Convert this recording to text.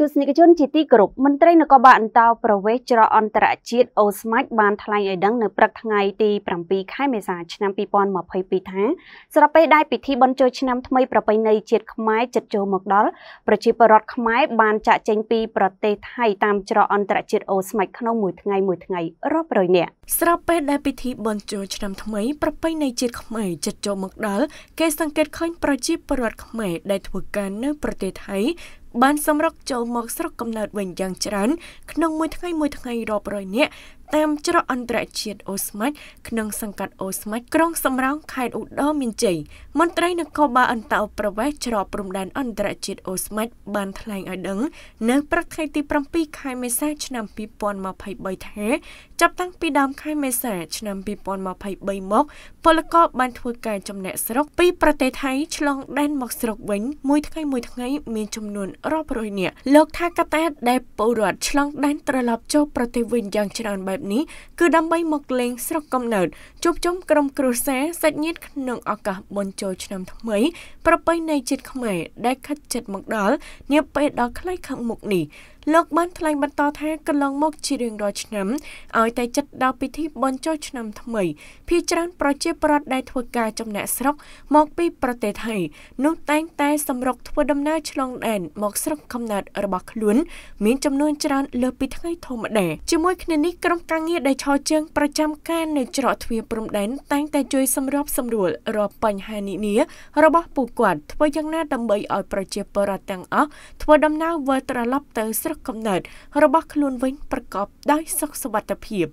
ទស្សនិកជនជាទីគោរពមន្ត្រីនគរបាលអន្តរប្រវេសច្រកអន្តរជាតិអូស្មាច់បានថ្លែងឲ្យដឹងនៅព្រឹកថ្ងៃទី7ខែមេសាឆ្នាំ2022ថាស្របពេលដែលពិធីបុណ្យចូលឆ្នាំថ្មីប្រពៃណីជាតិខ្មែរជិតចូលមកដល់ប្រជាពលរដ្ឋខ្មែរបានចាក់ចេញពីប្រទេសថៃតាមច្រកអន្តរជាតិអូស្មាច់ក្នុងមួយថ្ងៃមួយថ្ងៃរាប់រយនាក់ស្របពេលដែលពិធីបុណ្យចូលឆ្នាំថ្មីប្រពៃណីជាតិខ្មែរជិតចូលមកដល់គេសង្កេតឃើញប្រជាពលរដ្ឋខ្មែរដែលធ្វើការនៅប្រទេសថៃបានសម្រុកចូលមកស្រុកកំណើតវិញយ៉ាងច្រើនក្នុងមួយថ្ងៃមួយថ្ងៃរាប់រយនាក់តាមច្រកអន្តរជាតិអូស្មាច់ក្នុងសង្កាត់អូស្មាច់ក្រុងសំរោងខេត្តឧត្តរមានជ័យមន្ត្រីនគរបាលអន្តរប្រវេសច្រកព្រំដែនអន្តរជាតិអូស្មាច់បានថ្លែងឲ្យដឹងនៅព្រឹកថ្ងៃទី7ខែមេសាឆ្នាំ2023ថាចាប់តាំងពីដើមខែមេសាឆ្នាំ2023មកពលករបានធ្វើការចំណាក់ស្រុកពីប្រទេសថៃឆ្លង ដែនមកស្រុកវិញ មួយ ថ្ងៃមួយថ្ងៃមានចំនួនរាប់រយនាក់លោកថាកត្តាដែលពលរដ្ឋឆ្លងដែនត្រឡប់ចូលប្រទេសវិញយ៉ាងច្រើនបែបតនេះគឺដើម្បីមកលេងស្រុកកំណើតជួបជុំក្រុមគ្រួសារសាច់ញាតិក្នុងឱកាសបុណ្យចូលឆ្នាំថ្មីប្រពៃណីជាតិខ្មែរដែលខិតជិតមកដល់នាពេលដល់ខ្លីខាងមុខនេះលោកបានថ្លែងបន្តថាកន្លងមកជារៀងរាល់ឆ្នាំឲ្យតែចិត្តដល់ពិធីបុណ្យចូលឆ្នាំថ្មីភ ieck ច្រើនប្រជាប្រដ្ឋដែលធ្វើការចំណាក់ស្រុកមកពីប្រទេសថៃនោះតែងតែសម្រុកធ្វើដំណើរឆ្លងដែនមកស្រុកកំណើតរបស់ខ្លួនមានចំនួនច្រើនលើសពីថ្ងៃធម្មតាជាមួយគ្នានេះក្រុមការងារដែលឈរជើងប្រចាំការនៅច្រកទ្វារព្រំដែនតែងតែជួយសម្របសម្រួលរាល់បញ្ហានានារបស់ពួកគាត់ធ្វើយ៉ាងណាដើម្បីឲ្យប្រជាពលរដ្ឋទាំងអស់ធ្វើដំណើរវិលត្រឡប់ទៅស្រុកកំណើតរបស់ខ្លួនវិញប្រកបដោយសុខសុវត្ថិភាព